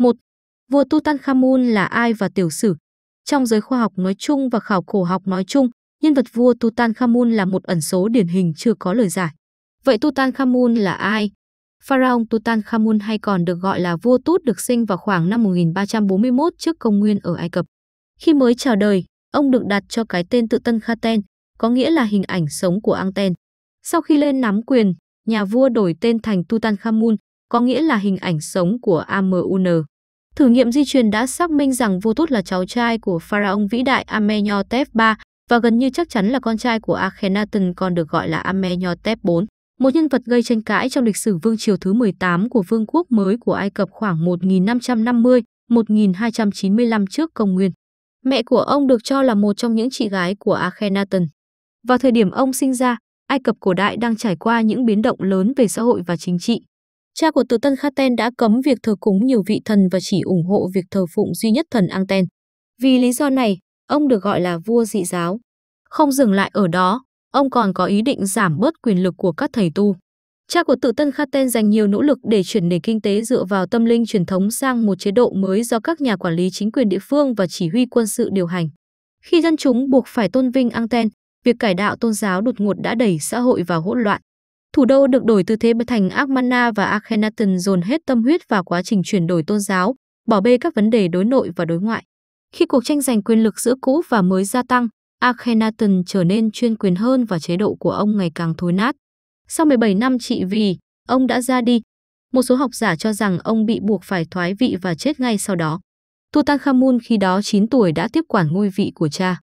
1. Vua Tutankhamun là ai và tiểu sử? Trong giới khoa học nói chung và khảo cổ học nói chung, nhân vật vua Tutankhamun là một ẩn số điển hình chưa có lời giải. Vậy Tutankhamun là ai? Pharaoh Tutankhamun hay còn được gọi là vua Tut được sinh vào khoảng năm 1341 trước công nguyên ở Ai Cập. Khi mới chào đời, ông được đặt cho cái tên tự Tân Khaten, có nghĩa là hình ảnh sống của Anten. Sau khi lên nắm quyền, nhà vua đổi tên thành Tutankhamun, có nghĩa là hình ảnh sống của Amun. Thử nghiệm di truyền đã xác minh rằng Vô Tút là cháu trai của pharaoh vĩ đại Amenhotep III và gần như chắc chắn là con trai của Akhenaten còn được gọi là Amenhotep IV, một nhân vật gây tranh cãi trong lịch sử vương triều thứ 18 của vương quốc mới của Ai Cập khoảng 1550-1295 trước công nguyên. Mẹ của ông được cho là một trong những chị gái của Akhenaten. Vào thời điểm ông sinh ra, Ai Cập cổ đại đang trải qua những biến động lớn về xã hội và chính trị. Cha của Từ Tân Khaten đã cấm việc thờ cúng nhiều vị thần và chỉ ủng hộ việc thờ phụng duy nhất thần Ankh-ten. Vì lý do này, ông được gọi là vua dị giáo. Không dừng lại ở đó, ông còn có ý định giảm bớt quyền lực của các thầy tu. Cha của Tự Tân Khaten dành nhiều nỗ lực để chuyển nền kinh tế dựa vào tâm linh truyền thống sang một chế độ mới do các nhà quản lý chính quyền địa phương và chỉ huy quân sự điều hành. Khi dân chúng buộc phải tôn vinh Ankh-ten, việc cải đạo tôn giáo đột ngột đã đẩy xã hội vào hỗn loạn. Thủ đô được đổi từ thế thành Akhmana và Akhenaten dồn hết tâm huyết vào quá trình chuyển đổi tôn giáo, bỏ bê các vấn đề đối nội và đối ngoại. Khi cuộc tranh giành quyền lực giữa cũ và mới gia tăng, Akhenaten trở nên chuyên quyền hơn và chế độ của ông ngày càng thối nát. Sau 17 năm trị vì, ông đã ra đi. Một số học giả cho rằng ông bị buộc phải thoái vị và chết ngay sau đó. Tutankhamun khi đó 9 tuổi đã tiếp quản ngôi vị của cha.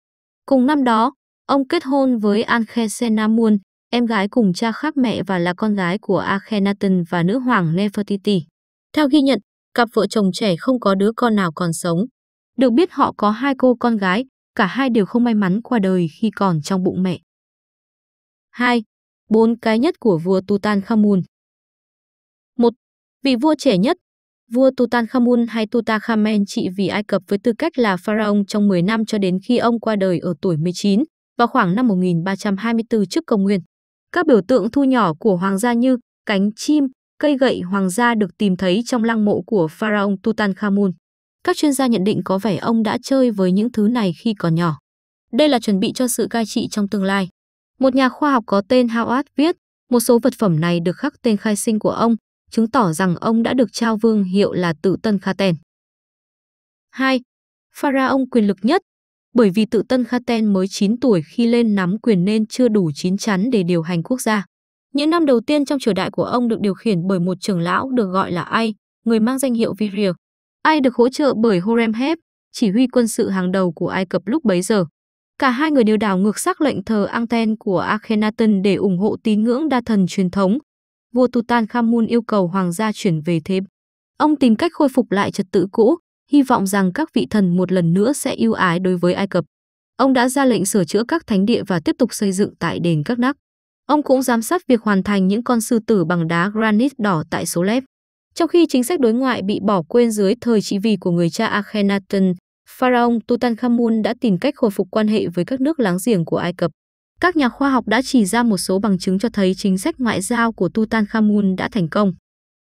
Cùng năm đó, ông kết hôn với Ankhesenamun em gái cùng cha khác mẹ và là con gái của Akhenaten và nữ hoàng Nefertiti. Theo ghi nhận, cặp vợ chồng trẻ không có đứa con nào còn sống. Được biết họ có hai cô con gái, cả hai đều không may mắn qua đời khi còn trong bụng mẹ. 2. Bốn cái nhất của vua Tutankhamun 1. Vị vua trẻ nhất Vua Tutankhamun hay Tutankhamen trị vì Ai Cập với tư cách là pharaoh trong 10 năm cho đến khi ông qua đời ở tuổi 19 vào khoảng năm 1324 trước công nguyên. Các biểu tượng thu nhỏ của hoàng gia như cánh chim, cây gậy hoàng gia được tìm thấy trong lăng mộ của pharaoh Tutankhamun. Các chuyên gia nhận định có vẻ ông đã chơi với những thứ này khi còn nhỏ. Đây là chuẩn bị cho sự cai trị trong tương lai. Một nhà khoa học có tên Howard viết, một số vật phẩm này được khắc tên khai sinh của ông, chứng tỏ rằng ông đã được trao vương hiệu là tự Tân Khaten. 2. Pharaoh quyền lực nhất bởi vì tự Tân Khaten mới 9 tuổi khi lên nắm quyền nên chưa đủ chín chắn để điều hành quốc gia. Những năm đầu tiên trong triều đại của ông được điều khiển bởi một trưởng lão được gọi là Ai, người mang danh hiệu Virir. Ai được hỗ trợ bởi Horemheb, chỉ huy quân sự hàng đầu của Ai Cập lúc bấy giờ. Cả hai người đều đảo ngược sắc lệnh thờ Ankhen của Akhenaten để ủng hộ tín ngưỡng đa thần truyền thống. Vua Tutankhamun yêu cầu hoàng gia chuyển về thế. Ông tìm cách khôi phục lại trật tự cũ, hy vọng rằng các vị thần một lần nữa sẽ ưu ái đối với Ai Cập. Ông đã ra lệnh sửa chữa các thánh địa và tiếp tục xây dựng tại đền các nắc. Ông cũng giám sát việc hoàn thành những con sư tử bằng đá granite đỏ tại số lép. Trong khi chính sách đối ngoại bị bỏ quên dưới thời trị vì của người cha Akhenaten, Pharaoh Tutankhamun đã tìm cách khôi phục quan hệ với các nước láng giềng của Ai Cập. Các nhà khoa học đã chỉ ra một số bằng chứng cho thấy chính sách ngoại giao của Tutankhamun đã thành công.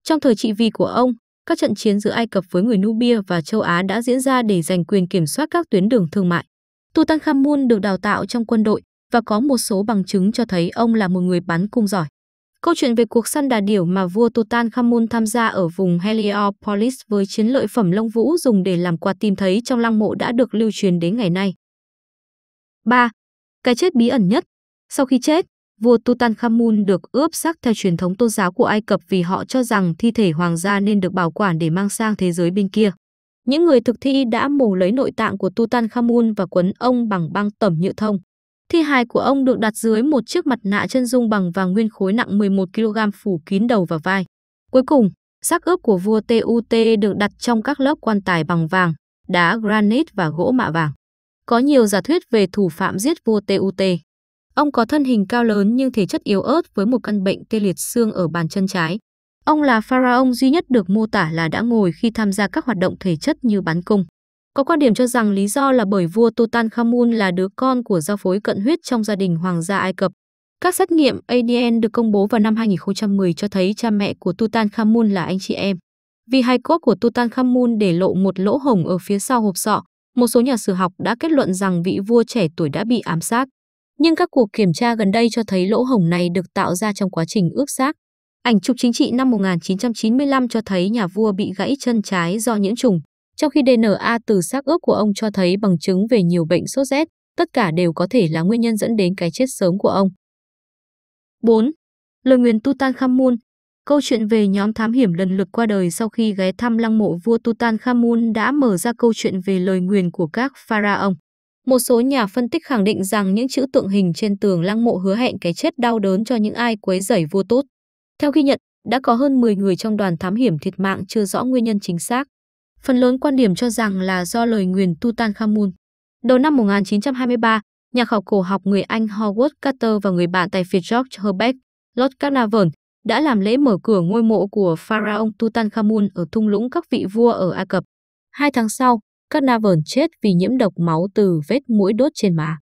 Trong thời trị vì của ông, các trận chiến giữa Ai Cập với người Nubia và châu Á đã diễn ra để giành quyền kiểm soát các tuyến đường thương mại. Tutankhamun được đào tạo trong quân đội và có một số bằng chứng cho thấy ông là một người bắn cung giỏi. Câu chuyện về cuộc săn đà điểu mà vua Tutankhamun tham gia ở vùng Heliopolis với chiến lợi phẩm lông vũ dùng để làm quà tìm thấy trong lăng mộ đã được lưu truyền đến ngày nay. 3. Cái chết bí ẩn nhất Sau khi chết, vua Tutankhamun được ướp xác theo truyền thống tôn giáo của Ai Cập vì họ cho rằng thi thể hoàng gia nên được bảo quản để mang sang thế giới bên kia. Những người thực thi đã mổ lấy nội tạng của Tutankhamun và quấn ông bằng băng tẩm nhựa thông. Thi hài của ông được đặt dưới một chiếc mặt nạ chân dung bằng vàng nguyên khối nặng 11 kg phủ kín đầu và vai. Cuối cùng, xác ướp của vua Tut được đặt trong các lớp quan tài bằng vàng, đá granite và gỗ mạ vàng. Có nhiều giả thuyết về thủ phạm giết vua Tut. Ông có thân hình cao lớn nhưng thể chất yếu ớt với một căn bệnh tê liệt xương ở bàn chân trái. Ông là pharaoh duy nhất được mô tả là đã ngồi khi tham gia các hoạt động thể chất như bắn cung. Có quan điểm cho rằng lý do là bởi vua Tutankhamun là đứa con của giao phối cận huyết trong gia đình hoàng gia Ai Cập. Các xét nghiệm ADN được công bố vào năm 2010 cho thấy cha mẹ của Tutankhamun là anh chị em. Vì hài cốt của Tutankhamun để lộ một lỗ hổng ở phía sau hộp sọ, một số nhà sử học đã kết luận rằng vị vua trẻ tuổi đã bị ám sát nhưng các cuộc kiểm tra gần đây cho thấy lỗ hổng này được tạo ra trong quá trình ướp xác. Ảnh chụp chính trị năm 1995 cho thấy nhà vua bị gãy chân trái do nhiễm trùng, trong khi DNA từ xác ướp của ông cho thấy bằng chứng về nhiều bệnh sốt rét, tất cả đều có thể là nguyên nhân dẫn đến cái chết sớm của ông. 4. Lời nguyền Tutankhamun Câu chuyện về nhóm thám hiểm lần lượt qua đời sau khi ghé thăm lăng mộ vua Tutankhamun đã mở ra câu chuyện về lời nguyền của các pharaoh. Một số nhà phân tích khẳng định rằng những chữ tượng hình trên tường lăng mộ hứa hẹn cái chết đau đớn cho những ai quấy rầy vua tốt. Theo ghi nhận, đã có hơn 10 người trong đoàn thám hiểm thiệt mạng chưa rõ nguyên nhân chính xác. Phần lớn quan điểm cho rằng là do lời nguyền Tutankhamun. Đầu năm 1923, nhà khảo cổ học người Anh Howard Carter và người bạn tài phiệt George Herbert, Lord Carnarvon, đã làm lễ mở cửa ngôi mộ của pharaoh Tutankhamun ở thung lũng các vị vua ở Ai Cập. Hai tháng sau, các Carnarvon chết vì nhiễm độc máu từ vết mũi đốt trên má.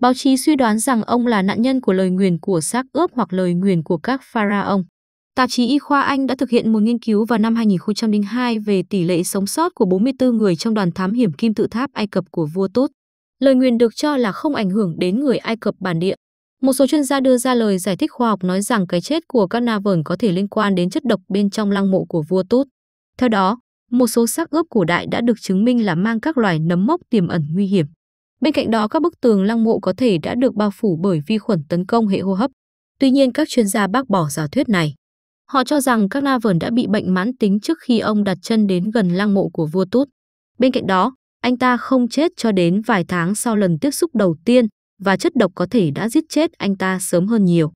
Báo chí suy đoán rằng ông là nạn nhân của lời nguyền của xác ướp hoặc lời nguyền của các pharaoh. Tạp chí Y khoa Anh đã thực hiện một nghiên cứu vào năm 2002 về tỷ lệ sống sót của 44 người trong đoàn thám hiểm kim tự tháp Ai Cập của vua Tút. Lời nguyền được cho là không ảnh hưởng đến người Ai Cập bản địa. Một số chuyên gia đưa ra lời giải thích khoa học nói rằng cái chết của các Carnarvon có thể liên quan đến chất độc bên trong lăng mộ của vua Tút. Theo đó, một số xác ướp cổ đại đã được chứng minh là mang các loài nấm mốc tiềm ẩn nguy hiểm. Bên cạnh đó, các bức tường lăng mộ có thể đã được bao phủ bởi vi khuẩn tấn công hệ hô hấp. Tuy nhiên, các chuyên gia bác bỏ giả thuyết này. Họ cho rằng các na vườn đã bị bệnh mãn tính trước khi ông đặt chân đến gần lăng mộ của vua Tút. Bên cạnh đó, anh ta không chết cho đến vài tháng sau lần tiếp xúc đầu tiên và chất độc có thể đã giết chết anh ta sớm hơn nhiều.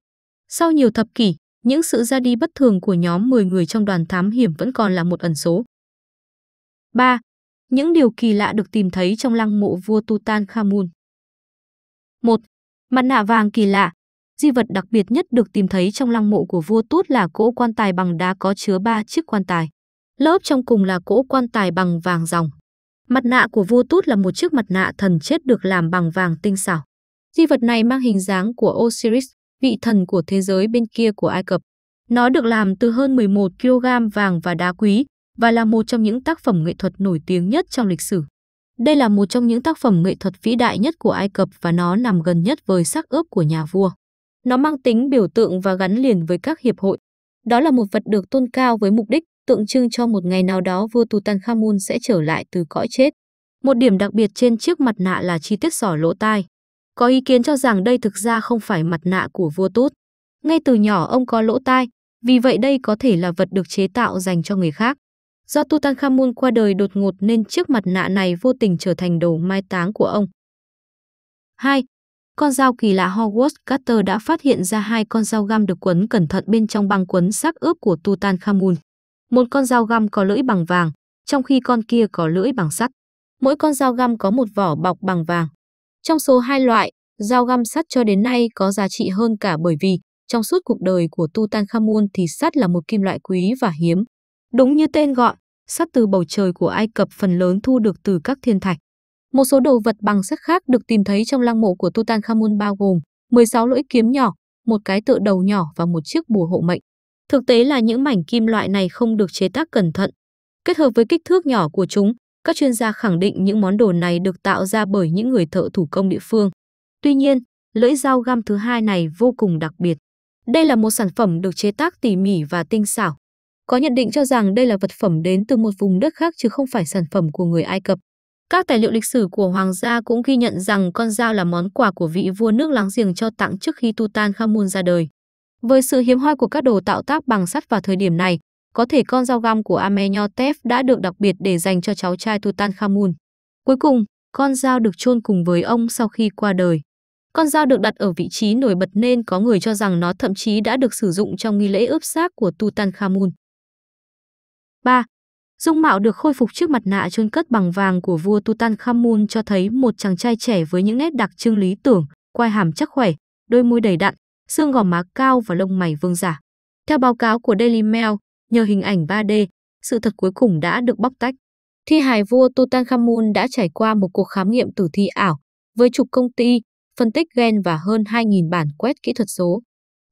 Sau nhiều thập kỷ, những sự ra đi bất thường của nhóm 10 người trong đoàn thám hiểm vẫn còn là một ẩn số. 3. Những điều kỳ lạ được tìm thấy trong lăng mộ vua Tutankhamun 1. Mặt nạ vàng kỳ lạ Di vật đặc biệt nhất được tìm thấy trong lăng mộ của vua Tut là cỗ quan tài bằng đá có chứa 3 chiếc quan tài. Lớp trong cùng là cỗ quan tài bằng vàng ròng. Mặt nạ của vua Tut là một chiếc mặt nạ thần chết được làm bằng vàng tinh xảo. Di vật này mang hình dáng của Osiris, vị thần của thế giới bên kia của Ai Cập. Nó được làm từ hơn 11 kg vàng và đá quý, và là một trong những tác phẩm nghệ thuật nổi tiếng nhất trong lịch sử. Đây là một trong những tác phẩm nghệ thuật vĩ đại nhất của Ai Cập và nó nằm gần nhất với xác ướp của nhà vua. Nó mang tính biểu tượng và gắn liền với các hiệp hội. Đó là một vật được tôn cao với mục đích tượng trưng cho một ngày nào đó vua Tutankhamun sẽ trở lại từ cõi chết. Một điểm đặc biệt trên chiếc mặt nạ là chi tiết sỏ lỗ tai. Có ý kiến cho rằng đây thực ra không phải mặt nạ của vua Tut. Ngay từ nhỏ ông có lỗ tai, vì vậy đây có thể là vật được chế tạo dành cho người khác. Do Tutankhamun qua đời đột ngột nên chiếc mặt nạ này vô tình trở thành đồ mai táng của ông. 2. Con dao kỳ lạ Hogwarts Carter đã phát hiện ra hai con dao găm được quấn cẩn thận bên trong băng quấn xác ướp của Tutankhamun. Một con dao găm có lưỡi bằng vàng, trong khi con kia có lưỡi bằng sắt. Mỗi con dao găm có một vỏ bọc bằng vàng. Trong số hai loại, dao găm sắt cho đến nay có giá trị hơn cả bởi vì trong suốt cuộc đời của Tutankhamun thì sắt là một kim loại quý và hiếm. Đúng như tên gọi, sắt từ bầu trời của Ai Cập phần lớn thu được từ các thiên thạch. Một số đồ vật bằng sắt khác được tìm thấy trong lăng mộ của Tutankhamun bao gồm 16 lưỡi kiếm nhỏ, một cái tựa đầu nhỏ và một chiếc bùa hộ mệnh. Thực tế là những mảnh kim loại này không được chế tác cẩn thận. Kết hợp với kích thước nhỏ của chúng, các chuyên gia khẳng định những món đồ này được tạo ra bởi những người thợ thủ công địa phương. Tuy nhiên, lưỡi dao găm thứ hai này vô cùng đặc biệt. Đây là một sản phẩm được chế tác tỉ mỉ và tinh xảo, có nhận định cho rằng đây là vật phẩm đến từ một vùng đất khác chứ không phải sản phẩm của người Ai Cập. Các tài liệu lịch sử của hoàng gia cũng ghi nhận rằng con dao là món quà của vị vua nước láng giềng cho tặng trước khi Tutankhamun ra đời. Với sự hiếm hoi của các đồ tạo tác bằng sắt vào thời điểm này, có thể con dao găm của Amenhotep đã được đặc biệt để dành cho cháu trai Tutankhamun. Cuối cùng, con dao được chôn cùng với ông sau khi qua đời. Con dao được đặt ở vị trí nổi bật nên có người cho rằng nó thậm chí đã được sử dụng trong nghi lễ ướp xác của Tutankhamun. 3. Dung mạo được khôi phục trước mặt nạ chôn cất bằng vàng của vua Tutankhamun cho thấy một chàng trai trẻ với những nét đặc trưng lý tưởng, quai hàm chắc khỏe, đôi môi đầy đặn, xương gò má cao và lông mày vương giả. Theo báo cáo của Daily Mail, nhờ hình ảnh 3D, sự thật cuối cùng đã được bóc tách. Thi hài vua Tutankhamun đã trải qua một cuộc khám nghiệm tử thi ảo với chục công ty, phân tích gen và hơn 2.000 bản quét kỹ thuật số.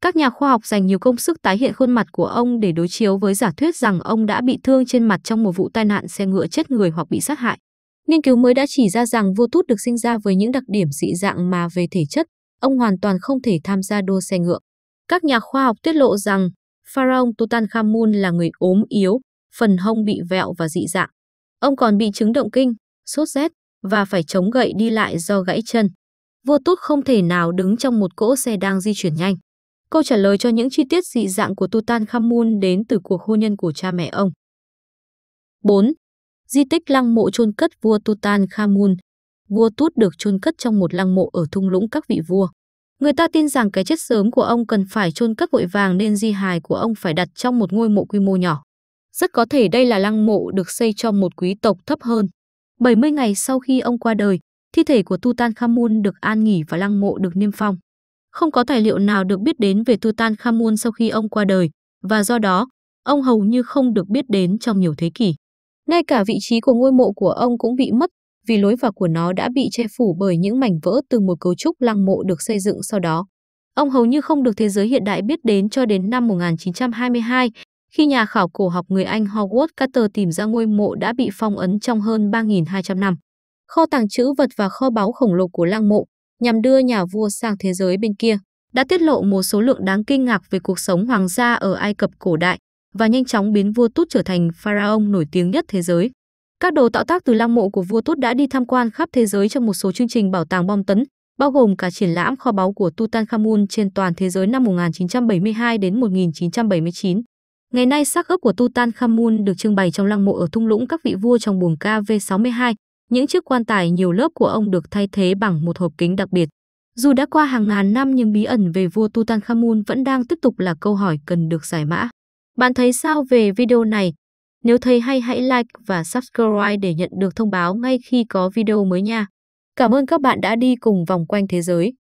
Các nhà khoa học dành nhiều công sức tái hiện khuôn mặt của ông để đối chiếu với giả thuyết rằng ông đã bị thương trên mặt trong một vụ tai nạn xe ngựa chết người hoặc bị sát hại. Nghiên cứu mới đã chỉ ra rằng vua tút được sinh ra với những đặc điểm dị dạng mà về thể chất, ông hoàn toàn không thể tham gia đua xe ngựa. Các nhà khoa học tiết lộ rằng Pharaoh Tutankhamun là người ốm yếu, phần hông bị vẹo và dị dạng. Ông còn bị chứng động kinh, sốt rét và phải chống gậy đi lại do gãy chân. Vua Tút không thể nào đứng trong một cỗ xe đang di chuyển nhanh. Câu trả lời cho những chi tiết dị dạng của Tutankhamun đến từ cuộc hôn nhân của cha mẹ ông. 4. Di tích lăng mộ chôn cất vua Tutankhamun. Vua Tut được chôn cất trong một lăng mộ ở thung lũng các vị vua. Người ta tin rằng cái chết sớm của ông cần phải chôn cất vội vàng nên di hài của ông phải đặt trong một ngôi mộ quy mô nhỏ. Rất có thể đây là lăng mộ được xây cho một quý tộc thấp hơn. 70 ngày sau khi ông qua đời, thi thể của Tutankhamun được an nghỉ và lăng mộ được niêm phong. Không có tài liệu nào được biết đến về Tutankhamun sau khi ông qua đời và do đó, ông hầu như không được biết đến trong nhiều thế kỷ. Ngay cả vị trí của ngôi mộ của ông cũng bị mất vì lối vào của nó đã bị che phủ bởi những mảnh vỡ từ một cấu trúc lăng mộ được xây dựng sau đó. Ông hầu như không được thế giới hiện đại biết đến cho đến năm 1922, khi nhà khảo cổ học người Anh Howard Carter tìm ra ngôi mộ đã bị phong ấn trong hơn 3.200 năm. Kho tàng chữ vật và kho báu khổng lồ của lăng mộ nhằm đưa nhà vua sang thế giới bên kia, đã tiết lộ một số lượng đáng kinh ngạc về cuộc sống hoàng gia ở Ai Cập cổ đại và nhanh chóng biến vua Tút trở thành pharaoh nổi tiếng nhất thế giới. Các đồ tạo tác từ lăng mộ của vua Tút đã đi tham quan khắp thế giới trong một số chương trình bảo tàng bom tấn, bao gồm cả triển lãm kho báu của Tutankhamun trên toàn thế giới năm 1972 đến 1979. Ngày nay xác ướp của Tutankhamun được trưng bày trong lăng mộ ở thung lũng các vị vua trong buồng KV62, những chiếc quan tài nhiều lớp của ông được thay thế bằng một hộp kính đặc biệt. Dù đã qua hàng ngàn năm nhưng bí ẩn về vua Tutankhamun vẫn đang tiếp tục là câu hỏi cần được giải mã. Bạn thấy sao về video này? Nếu thấy hay hãy like và subscribe để nhận được thông báo ngay khi có video mới nha. Cảm ơn các bạn đã đi cùng vòng quanh thế giới.